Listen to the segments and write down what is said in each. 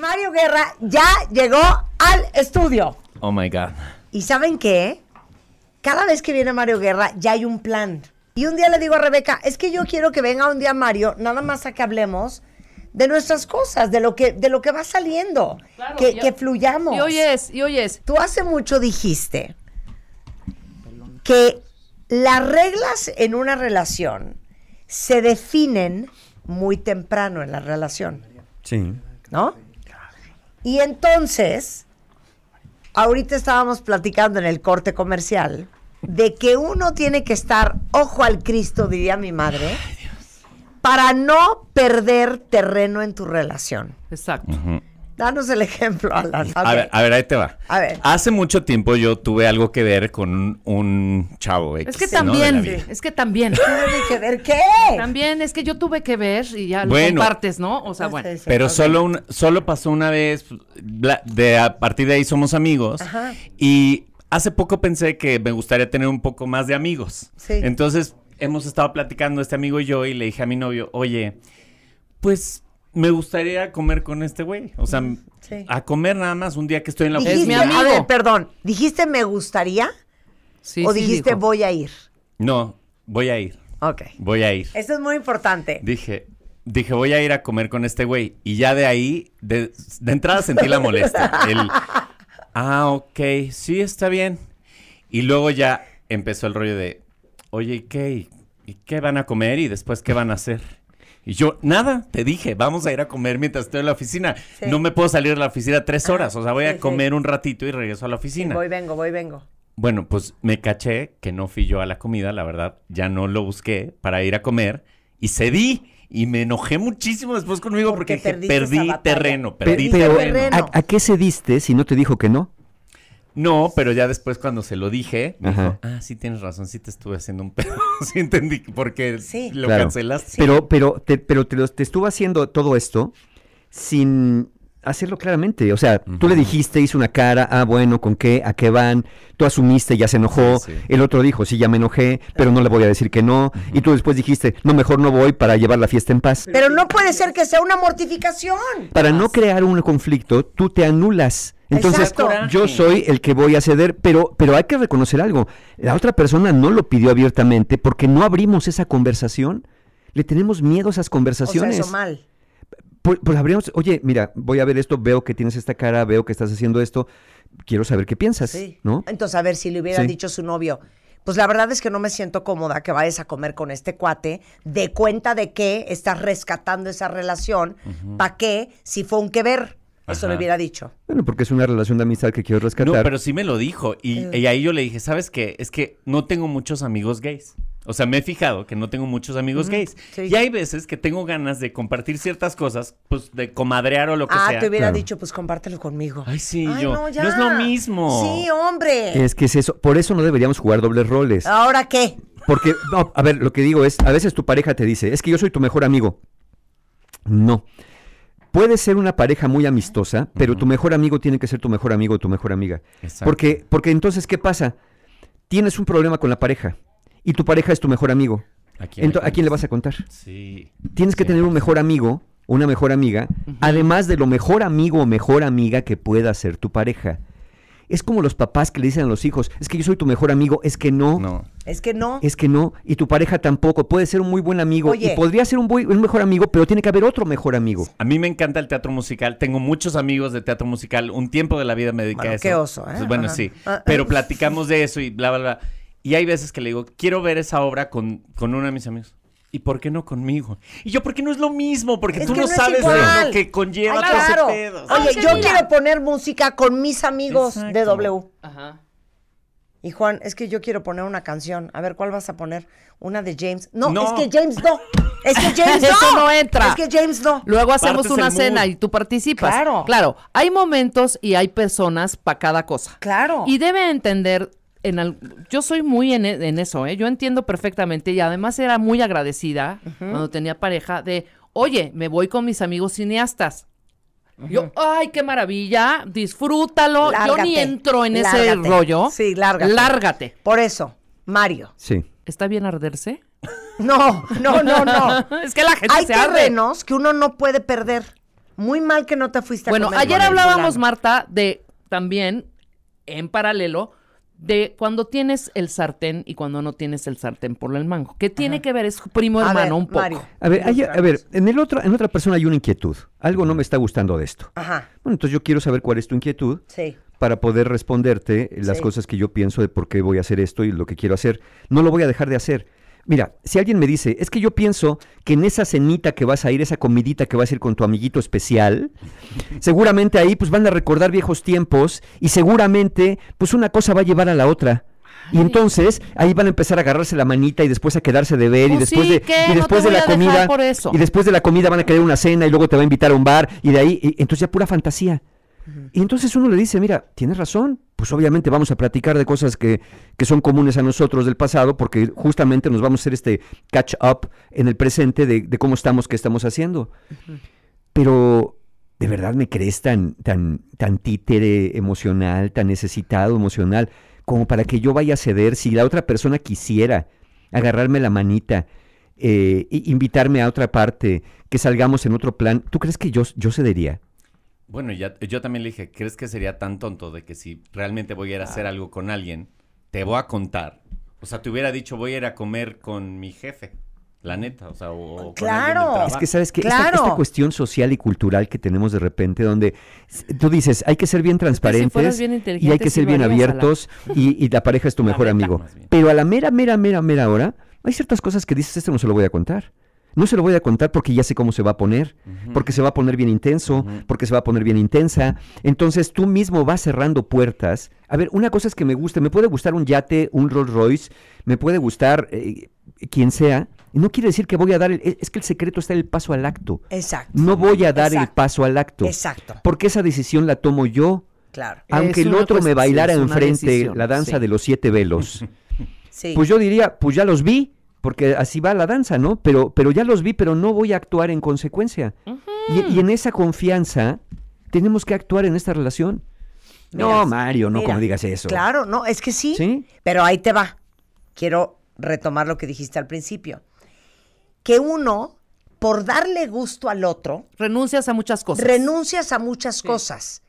Mario Guerra ya llegó al estudio. Oh my God. ¿Y saben qué? Cada vez que viene Mario Guerra ya hay un plan. Y un día le digo a Rebeca, es que yo quiero que venga un día Mario, nada más a que hablemos de nuestras cosas, de lo que, de lo que va saliendo, que, fluyamos. Y oyes, y oyes. Tú hace mucho dijiste que las reglas en una relación se definen muy temprano en la relación. Sí. ¿No? Y entonces, ahorita estábamos platicando en el corte comercial de que uno tiene que estar ojo al Cristo, diría mi madre, para no perder terreno en tu relación. Exacto. Danos el ejemplo, Alan. A, ver, a, ver, ahí te va. A ver. Hace mucho tiempo yo tuve algo que ver con un, chavo X, Es que también, es que también. ¿Tuve que ver qué? También, es que yo tuve que ver y ya lo compartes, ¿no? O sea, bueno. pero solo, un, solo pasó una vez, de, a partir de ahí somos amigos. Ajá. Y hace poco pensé que me gustaría tener un poco más de amigos. Sí. Entonces hemos estado platicando este amigo y yo y le dije a mi novio, oye, pues me gustaría comer con este güey. O sea, mm, a comer nada más un día que estoy en la oficina. Es mi amigo. perdón. ¿Dijiste me gustaría? Sí, ¿O dijiste voy a ir? No, voy a ir. Ok. Voy a ir. Eso es muy importante. Dije, dije, voy a ir a comer con este güey. Y ya de ahí, de, de entrada sentí la molestia. ah, ok, sí, está bien. Y luego ya empezó el rollo de, oye, ¿y qué? ¿Y qué van a comer? ¿Y después qué van a hacer? Y yo, nada, te dije, vamos a ir a comer mientras estoy en la oficina. No me puedo salir de la oficina tres ah, horas, o sea, voy a comer un ratito y regreso a la oficina. voy, vengo, voy, vengo. Bueno, pues me caché que no fui yo a la comida, la verdad, ya no lo busqué para ir a comer y cedí. Y me enojé muchísimo después conmigo porque, perdí terreno, perdí terreno. ¿A, ¿A qué cediste si no te dijo que no? No, pero ya después cuando se lo dije, me dijo, ah, sí tienes razón, sí te estuve haciendo un pedo, sí entendí porque lo cancelaste. Pero, pero, te, pero te, te estuvo haciendo todo esto sin, hacerlo claramente. O sea, tú le dijiste, hizo una cara, ah, bueno, ¿con qué? ¿A qué van? Tú asumiste, ya se enojó. El otro dijo, sí, ya me enojé, pero no le voy a decir que no. Y tú después dijiste, no, mejor no voy para llevar la fiesta en paz. Pero no puede ser que sea una mortificación. Para no crear un conflicto, tú te anulas. Entonces, yo soy el que voy a ceder, pero, pero hay que reconocer algo. La otra persona no lo pidió abiertamente porque no abrimos esa conversación. Le tenemos miedo a esas conversaciones. O sea, mal. Pues, pues, habríamos, oye, mira, voy a ver esto, veo que tienes esta cara, veo que estás haciendo esto, quiero saber qué piensas, ¿no? Entonces, a ver, si le hubiera dicho su novio, pues la verdad es que no me siento cómoda que vayas a comer con este cuate, de cuenta de que estás rescatando esa relación, ¿para qué? Si fue un que ver. Eso le hubiera dicho. Bueno, porque es una relación de amistad que quiero rescatar. No, pero sí me lo dijo. Y, eh. y ahí yo le dije, ¿sabes qué? Es que no tengo muchos amigos gays. O sea, me he fijado que no tengo muchos amigos gays. Y hay veces que tengo ganas de compartir ciertas cosas, pues de comadrear o lo que ah, sea. Ah, te hubiera dicho, pues compártelo conmigo. Ay, sí, yo. No, ya. es lo mismo. Sí, hombre. Es que es eso. Por eso no deberíamos jugar dobles roles. ¿Ahora qué? Porque, a ver, lo que digo es, a veces tu pareja te dice, es que yo soy tu mejor amigo. No. Puede ser una pareja muy amistosa, pero tu mejor amigo tiene que ser tu mejor amigo o tu mejor amiga. Exacto. Porque, porque entonces, ¿qué pasa? Tienes un problema con la pareja y tu pareja es tu mejor amigo. ¿A quién, le vas a contar? Sí. Tienes que tener un mejor amigo una mejor amiga, además de lo mejor amigo o mejor amiga que pueda ser tu pareja. Es como los papás que le dicen a los hijos, es que yo soy tu mejor amigo, es que no. Es que no. Es que no. Y tu pareja tampoco. Puede ser un muy buen amigo. Y podría ser un, mejor amigo, pero tiene que haber otro mejor amigo. A mí me encanta el teatro musical. Tengo muchos amigos de teatro musical. Un tiempo de la vida me dediqué a eso. Qué oso, ¿eh? bueno, sí. Ah, pero ah. platicamos de eso y bla, bla, bla. Y hay veces que le digo, quiero ver esa obra con, con uno de mis amigos. ¿Y por qué no conmigo? Y yo, ¿por qué no es lo mismo? Porque tú no, sabes lo que conlleva Ay, claro. Oye, yo quiero poner música con mis amigos de W. Ajá. Y Juan, es que yo quiero poner una canción. A ver, ¿cuál vas a poner? Una de James. No, es que James no. Es que James no. Eso no entra. Es que James no. Luego hacemos una cena y tú participas. Claro. Claro. Hay momentos y hay personas para cada cosa. Claro. Y debe entender yo soy muy en, e, eso, ¿eh? yo entiendo perfectamente y además era muy agradecida cuando tenía pareja de, oye, me voy con mis amigos cineastas. Yo, ay, qué maravilla, disfrútalo. yo ni entro en ese rollo. Sí, lárgate. Lárgate. Por eso, Mario. Sí. ¿Está bien arderse? No, no, no, no. es que la gente Hay terrenos que uno no puede perder. Muy mal que no te fuiste a Bueno, ayer hablábamos, Marta, de también, en paralelo, de cuando tienes el sartén y cuando no tienes el sartén por el mango. ¿Qué tiene que ver? Es primo hermano un poco. a ver, en el otro, en otra persona hay una inquietud. Algo no me está gustando de esto. Ajá. Bueno, entonces yo quiero saber cuál es tu inquietud. Para poder responderte las cosas que yo pienso de por qué voy a hacer esto y lo que quiero hacer. No lo voy a dejar de hacer Mira, si alguien me dice, es que yo pienso que en esa cenita que vas a ir, esa comidita que vas a ir con tu amiguito especial, seguramente ahí pues van a recordar viejos tiempos y seguramente pues una cosa va a llevar a la otra. Y entonces ahí van a empezar a agarrarse la manita y después a quedarse de ver y oh, después de la comida y después de la comida van a querer una cena y luego te va a invitar a un bar y de ahí entonces ya pura fantasía. Y entonces uno le dice, mira, tienes razón, pues obviamente vamos a platicar de cosas que, son comunes a nosotros del pasado, porque justamente nos vamos a hacer este catch up en el presente de, cómo estamos, qué estamos haciendo. Pero, ¿de verdad me crees tan, tan, tan títere emocional, tan necesitado emocional, como para que yo vaya a ceder si la otra persona quisiera agarrarme la manita? Eh, invitarme a otra parte, que salgamos en otro plan. ¿Tú crees que yo, yo cedería? Bueno, ya, yo también le dije, ¿crees que sería tan tonto de que si realmente voy a ir a hacer algo con alguien, te voy a contar? O sea, te hubiera dicho, voy a ir a comer con mi jefe. La neta, o sea, o, claro. es que sabes que esta, cuestión social y cultural que tenemos de repente, donde tú dices, hay que ser bien transparentes y hay que ser bien abiertos y, la pareja es tu mejor amigo. Pero a la mera, mera, mera, mera hora, hay ciertas cosas que dices, esto no se lo voy a contar. No se lo voy a contar porque ya sé cómo se va a poner, porque se va a poner bien intenso, porque se va a poner bien intensa. Entonces tú mismo vas cerrando puertas. A ver, una cosa es que me guste, me puede gustar un yate, un Rolls Royce, me puede gustar eh, quien sea. No quiere decir que voy a dar, el, e, es que el secreto está en el paso al acto. Exacto. No voy a dar el paso al acto. Exacto. Porque esa decisión la tomo yo. Claro. Aunque el otro me bailara enfrente la danza de los siete velos. sí. Pues yo diría, pues ya los vi, porque así va la danza, ¿no? Pero, pero ya los vi, pero no voy a actuar en consecuencia. y, en esa confianza tenemos que actuar en esta relación. no, Mario, no como digas eso. Claro, no, es que sí, sí. Pero ahí te va. Quiero retomar lo que dijiste al principio. Que uno, por darle gusto al otro... Renuncias a muchas cosas. Renuncias a muchas cosas.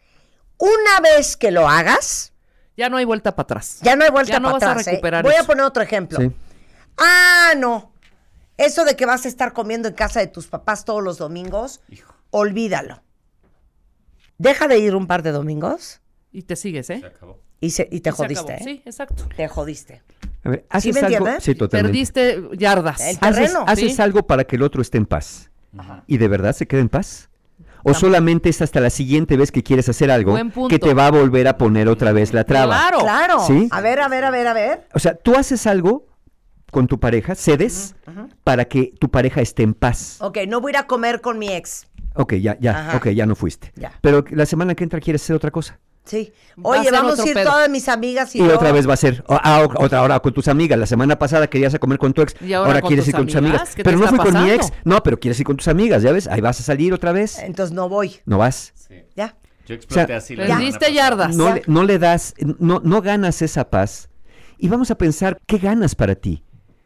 Una vez que lo hagas... Ya no hay vuelta para atrás. Ya no hay vuelta no vas A ¿eh? recuperar Voy a poner otro ejemplo. Ah, no. Eso de que vas a estar comiendo en casa de tus papás todos los domingos, olvídalo. Deja de ir un par de domingos. Y te sigues, ¿eh? Y, te jodiste. ¿eh? Sí, exacto. Te jodiste. haces ¿Sí me algo. Sí, Perdiste yardas. El haces, haces algo para que el otro esté en paz. ¿Y de verdad se quede en paz? ¿O solamente es hasta la siguiente vez que quieres hacer algo que te va a volver a poner otra vez la traba? Claro, claro. ¿Sí? A ver, a ver, a ver, a ver. O sea, tú haces algo con tu pareja, cedes para que tu pareja esté en paz. Ok, no voy a ir a comer con mi ex. Ok, ya, ya, ok, ya no fuiste. Pero la semana que entra quieres hacer otra cosa. Sí. Oye, vamos a ir todas mis amigas y. y otra vez va a ser. Ah, otra ahora con tus amigas. La semana pasada querías a comer con tu ex. ahora, quieres ir con tus amigas. Pero no fui con mi ex. No, pero quieres ir con tus amigas, ¿ya ves? Ahí vas a salir otra vez. Entonces no voy. No vas. Ya. Yo exploté así. la. ya. No, no, le das, no, no ganas esa paz. Y vamos a pensar, ¿qué ganas para ti?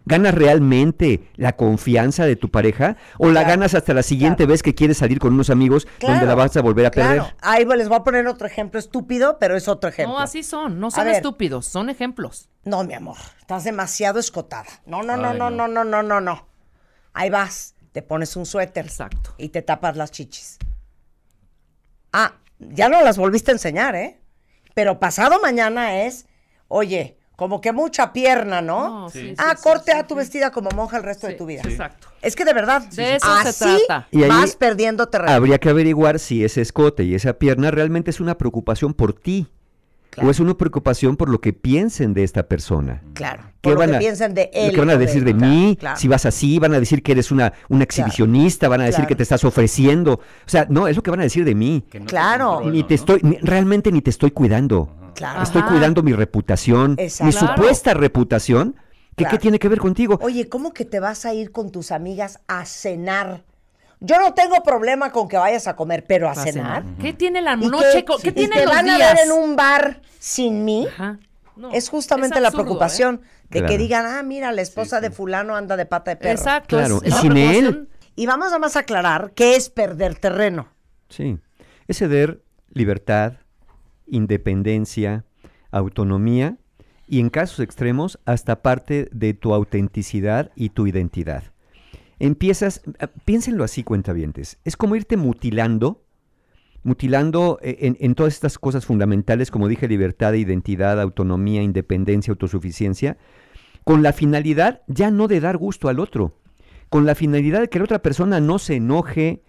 ¿Ganas realmente la confianza de tu pareja? ¿O la ganas hasta la siguiente vez que quieres salir con unos amigos donde la vas a volver a perder? Ahí les voy a poner otro ejemplo estúpido, pero es otro ejemplo. No, así son, no son estúpidos, son ejemplos. No, mi amor, estás demasiado escotada. No, no, no, no, no, no, no, no, no. Ahí vas, te pones un suéter. Exacto. Y te tapas las chichis. Ah, ya no las volviste a enseñar, ¿eh? Pero pasado mañana es, oye, como que mucha pierna, ¿no? ah, corte a tu vestida como monja el resto de tu vida. Exacto. Es que de verdad, así vas perdiendo terreno. Habría que averiguar si ese escote y esa pierna realmente es una preocupación por ti. O es una preocupación por lo que piensen de esta persona. Claro. ¿Qué van lo que a, de él. ¿Qué van a decir de, mí? Si vas así, van a decir que eres una, exhibicionista, van a decir que te estás ofreciendo. O sea, no, es lo que van a decir de mí. claro. ni te estoy, realmente ni te estoy cuidando. Estoy cuidando mi reputación, mi supuesta reputación. ¿Qué, ¿Qué tiene que ver contigo? Oye, ¿cómo que te vas a ir con tus amigas a cenar? Yo no tengo problema con que vayas a comer, pero a, cenar. ¿Qué tiene la noche? ¿Qué, ¿qué tiene te los van a ver en un bar sin mí? es justamente la ¿eh? preocupación de que digan, ah, mira, la esposa de fulano anda de pata de perro. Exacto. Claro, y sin él. Y vamos a más aclarar qué es perder terreno. Sí, es ceder libertad, independencia, autonomía y en casos extremos hasta parte de tu autenticidad y tu identidad. Empiezas, ah, piénsenlo así, cuentavientes, es como irte mutilando, mutilando eh, en, todas estas cosas fundamentales, como dije, libertad, identidad, autonomía, independencia, autosuficiencia, con la finalidad ya no de dar gusto al otro, con la finalidad de que la otra persona no se enoje,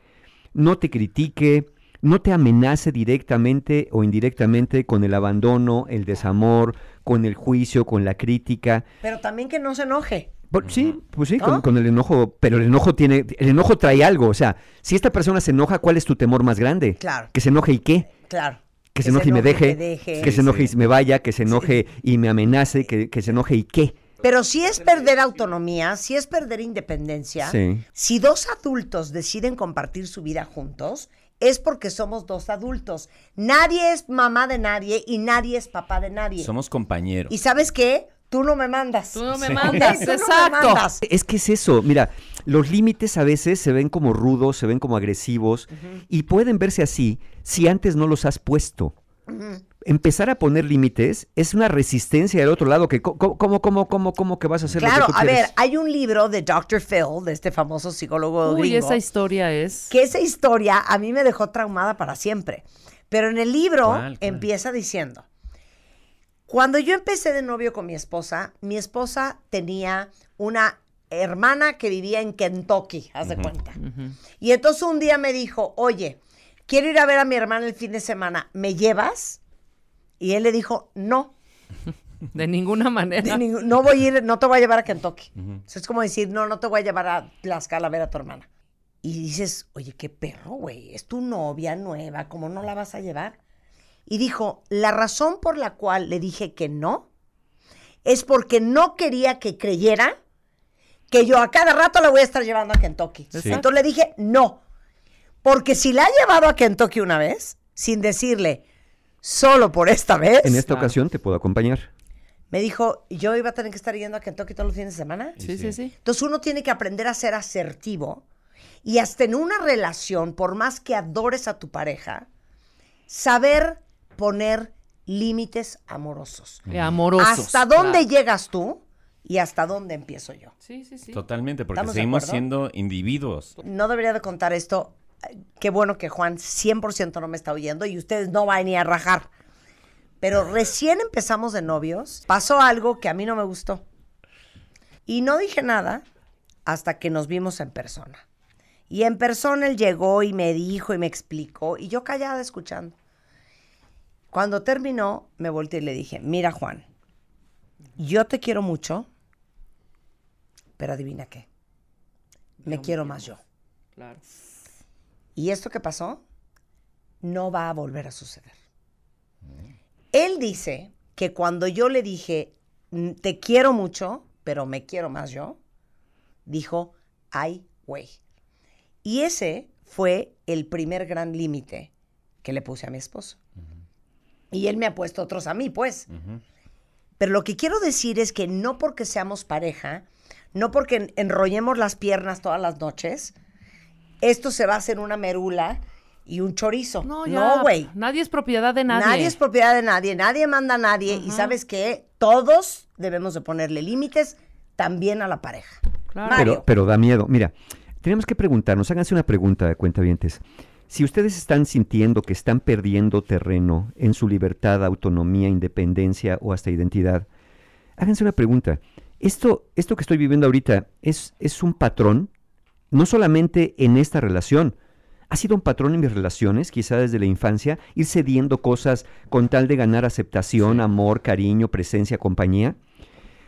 no te critique, no te amenace directamente o indirectamente con el abandono, el desamor, con el juicio, con la crítica. Pero también que no se enoje. sí, pues sí, con, el enojo, pero el enojo tiene, el enojo trae algo, o sea, si esta persona se enoja, ¿cuál es tu temor más grande? Claro. Que se enoje y qué? Claro. Que, se, enoje y me deje, que se enoje y me vaya, que se enoje y me amenace, que, se enoje y qué. Pero si es perder autonomía, si es perder independencia, si dos adultos deciden compartir su vida juntos, es porque somos dos adultos. Nadie es mamá de nadie y nadie es papá de nadie. Somos compañeros. ¿Y sabes qué? Tú no me mandas. Tú no me mandas, exacto. Es que es eso, mira, los límites a veces se ven como rudos, se ven como agresivos y pueden verse así si antes no los has puesto empezar a poner límites es una resistencia del otro lado que cómo cómo cómo cómo, que vas a hacer claro lo a ver hay un libro de Dr. Phil de este famoso psicólogo Uy, esa historia es que esa historia a mí me dejó traumada para siempre pero en el libro empieza diciendo cuando yo empecé de novio con mi esposa mi esposa tenía una hermana que vivía en Kentucky haz de cuenta y entonces un día me dijo oye quiero ir a ver a mi hermana el fin de semana me llevas y él le dijo, no. De ninguna manera. no voy a ir, no te voy a llevar a Kentucky. Es como decir, no, no te voy a llevar a Tlaxcala a ver a tu hermana. Y dices, oye, qué perro, güey, es tu novia nueva, ¿cómo no la vas a llevar? Y dijo, la razón por la cual le dije que no es porque no quería que creyera que yo a cada rato la voy a estar llevando a Kentucky. Entonces le dije, no, porque si la ha llevado a Kentucky una vez, sin decirle, solo por esta vez. En esta ocasión te puedo acompañar. Me dijo, yo iba a tener que estar yendo a Kentucky todos los fines de semana. Sí, sí, sí. Entonces uno tiene que aprender a ser asertivo y hasta en una relación, por más que adores a tu pareja, saber poner límites amorosos. amorosos. ¿Hasta dónde llegas tú? y hasta dónde empiezo yo. Sí, sí, sí. Totalmente, porque seguimos siendo individuos. No debería de contar esto qué bueno que Juan 100% no me está oyendo y ustedes no van ni a rajar. Pero recién empezamos de novios, pasó algo que a mí no me gustó. Y no dije nada hasta que nos vimos en persona. Y en persona él llegó y me dijo y me explicó y yo callada escuchando. Cuando terminó, me volteé y le dije, mira Juan, yo te quiero mucho, pero adivina qué, me quiero más yo. Claro. Y esto que pasó no va a volver a suceder. Mm. Él dice que cuando yo le dije, te quiero mucho, pero me quiero más yo, dijo, ay, güey. Y ese fue el primer gran límite que le puse a mi esposo. Y él me ha puesto otros a mí, pues. Pero lo que quiero decir es que no porque seamos pareja, no porque enrollemos las piernas todas las noches, esto se va a hacer una merula y un chorizo. No, güey. nadie es propiedad de nadie. Nadie es propiedad de nadie, nadie manda a nadie. Y sabes que todos debemos de ponerle límites también a la pareja. Claro. Pero, pero da miedo. Mira, tenemos que preguntarnos, háganse una pregunta de cuentavientes. Si ustedes están sintiendo que están perdiendo terreno en su libertad, autonomía, independencia o hasta identidad, háganse una pregunta. ¿Esto, esto que estoy viviendo ahorita es, es un patrón no solamente en esta relación, ha sido un patrón en mis relaciones, quizá desde la infancia, ir cediendo cosas con tal de ganar aceptación, amor, cariño, presencia, compañía.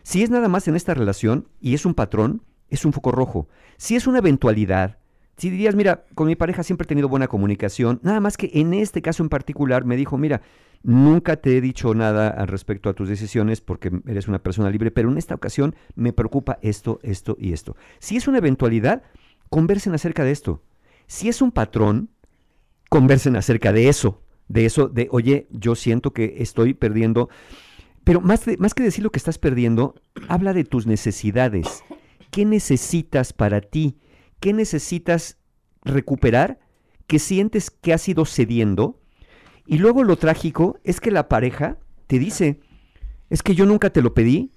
Si es nada más en esta relación y es un patrón, es un foco rojo. Si es una eventualidad, si dirías, mira, con mi pareja siempre he tenido buena comunicación, nada más que en este caso en particular me dijo, mira, nunca te he dicho nada al respecto a tus decisiones porque eres una persona libre, pero en esta ocasión me preocupa esto, esto y esto. Si es una eventualidad, conversen acerca de esto. Si es un patrón, conversen acerca de eso, de eso de, oye, yo siento que estoy perdiendo, pero más, más que decir lo que estás perdiendo, habla de tus necesidades. ¿Qué necesitas para ti? ¿Qué necesitas recuperar? ¿Qué sientes que has ido cediendo? Y luego lo trágico es que la pareja te dice, es que yo nunca te lo pedí,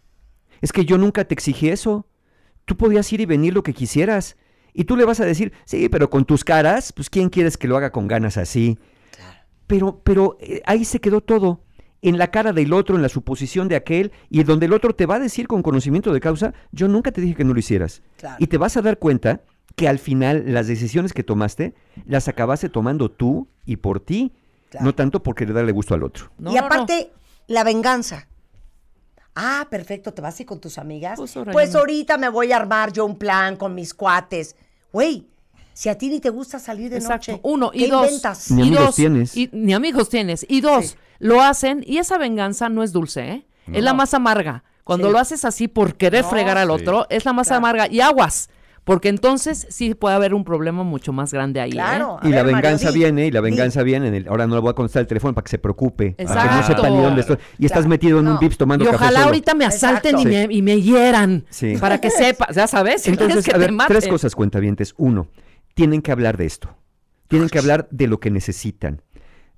es que yo nunca te exigí eso, tú podías ir y venir lo que quisieras, y tú le vas a decir, sí, pero con tus caras, pues ¿quién quieres que lo haga con ganas así? Pero, pero eh, ahí se quedó todo, en la cara del otro, en la suposición de aquel, y donde el otro te va a decir con conocimiento de causa, yo nunca te dije que no lo hicieras. Y te vas a dar cuenta que al final las decisiones que tomaste las acabaste tomando tú y por ti, no tanto porque le darle gusto al otro. y aparte, la venganza. Ah, perfecto, te vas a con tus amigas. Pues, pues ahorita me voy a armar yo un plan con mis cuates. Güey, si a ti ni te gusta salir de noche, uno y dos, inventas? Ni amigos tienes. Y, ni amigos tienes. Y dos, lo hacen y esa venganza no es dulce, ¿eh? es la más amarga. Cuando lo haces así por querer fregar al otro, es la más amarga. Y aguas, porque entonces sí puede haber un problema mucho más grande ahí. ¿eh? Claro. Y la venganza viene, y la venganza viene. En el, ahora no le voy a contestar el teléfono para que se preocupe. Exacto. Para que no sepa ni dónde estoy. Y estás metido en un VIP tomando y Y ojalá ahorita me asalten y me, y me, hieran. Sí. Para que sepa, ya sabes. Entonces, que a ver, tres cosas cuentavientes. Uno, tienen que hablar de esto. Tienen que hablar de lo que necesitan.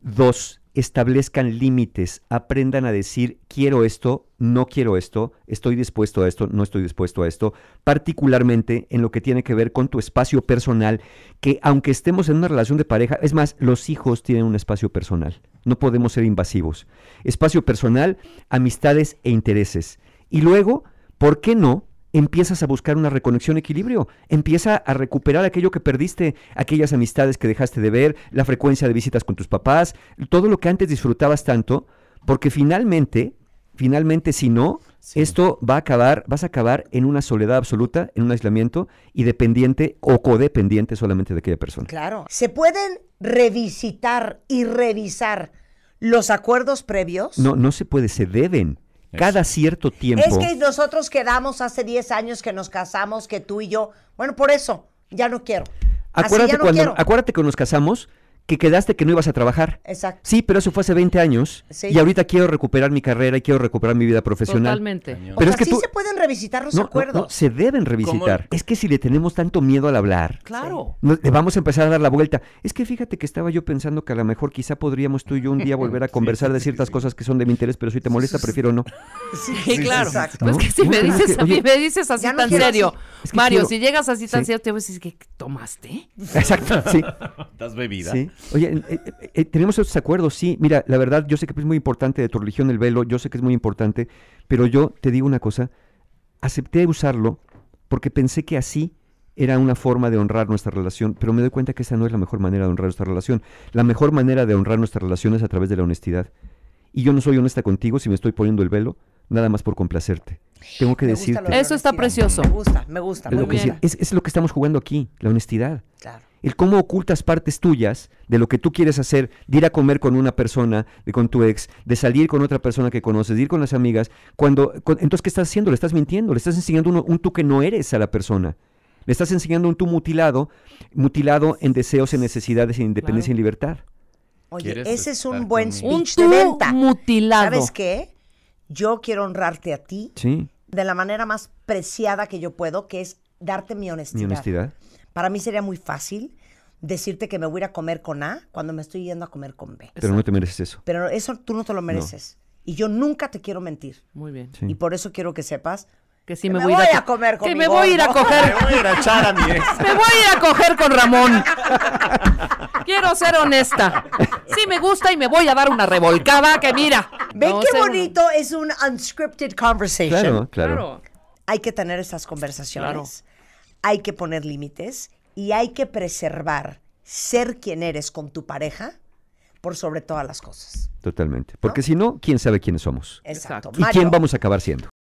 Dos, establezcan límites, aprendan a decir quiero esto, no quiero esto, estoy dispuesto a esto, no estoy dispuesto a esto, particularmente en lo que tiene que ver con tu espacio personal, que aunque estemos en una relación de pareja, es más, los hijos tienen un espacio personal, no podemos ser invasivos. Espacio personal, amistades e intereses. Y luego, ¿por qué no? empiezas a buscar una reconexión, equilibrio, empieza a recuperar aquello que perdiste, aquellas amistades que dejaste de ver, la frecuencia de visitas con tus papás, todo lo que antes disfrutabas tanto, porque finalmente, finalmente si no, esto va a acabar, vas a acabar en una soledad absoluta, en un aislamiento y dependiente o codependiente solamente de aquella persona. Claro, se pueden revisitar y revisar los acuerdos previos. No, no se puede, se deben cada cierto tiempo. Es que nosotros quedamos hace 10 años que nos casamos, que tú y yo, bueno, por eso, ya no quiero. Acuérdate, cuando, acuérdate que nos casamos, que quedaste que no ibas a trabajar. Exacto. Sí, pero eso fue hace 20 años y ahorita quiero recuperar mi carrera y quiero recuperar mi vida profesional. Totalmente. Pero es que sí se pueden revisitar los acuerdos. No, se deben revisitar. Es que si le tenemos tanto miedo al hablar, claro. vamos a empezar a dar la vuelta. Es que fíjate que estaba yo pensando que a lo mejor quizá podríamos tú y yo un día volver a conversar de ciertas cosas que son de mi interés, pero si te molesta prefiero no. Sí, claro. Exacto. Pues que si me dices, a mí me dices así tan serio. Mario, si llegas así tan cierto, te voy a decir que tomaste. Exacto, sí. ¿Estás bebida? Oye, eh, eh, eh, tenemos esos acuerdos, sí. Mira, la verdad, yo sé que es muy importante de tu religión el velo, yo sé que es muy importante, pero yo te digo una cosa, acepté usarlo porque pensé que así era una forma de honrar nuestra relación, pero me doy cuenta que esa no es la mejor manera de honrar nuestra relación. La mejor manera de honrar nuestra relación es a través de la honestidad. Y yo no soy honesta contigo si me estoy poniendo el velo, nada más por complacerte. Tengo que decir Eso está precioso. Me gusta, me gusta. Es, lo que estamos jugando aquí, la honestidad. Claro. El cómo ocultas partes tuyas de lo que tú quieres hacer, de ir a comer con una persona, de con tu ex, de salir con otra persona que conoces, de ir con las amigas. Cuando, entonces, ¿qué estás haciendo? Le estás mintiendo, le estás enseñando un, tú que no eres a la persona. Le estás enseñando un tú mutilado, mutilado en deseos, en necesidades, en independencia, y en libertad. Oye, ese es un buen speech un tú mutilado. ¿Sabes qué? yo quiero honrarte a ti de la manera más preciada que yo puedo, que es darte mi honestidad. honestidad. Para mí sería muy fácil decirte que me voy a ir a comer con A cuando me estoy yendo a comer con B. Pero no te mereces eso. Pero eso tú no te lo mereces. Y yo nunca te quiero mentir. Muy bien. Y por eso quiero que sepas que si me, voy, a, comer con Que me voy a ir a coger. me voy a ir a coger con Ramón. Quiero ser honesta. si me gusta y me voy a dar una revolcada que mira. Ven qué bonito es un unscripted conversation. Claro, claro, Hay que tener esas conversaciones. Hay que poner límites y hay que preservar ser quien eres con tu pareja por sobre todas las cosas. Totalmente. Porque si no, ¿quién sabe quiénes somos? Exacto. ¿Y quién vamos a acabar siendo?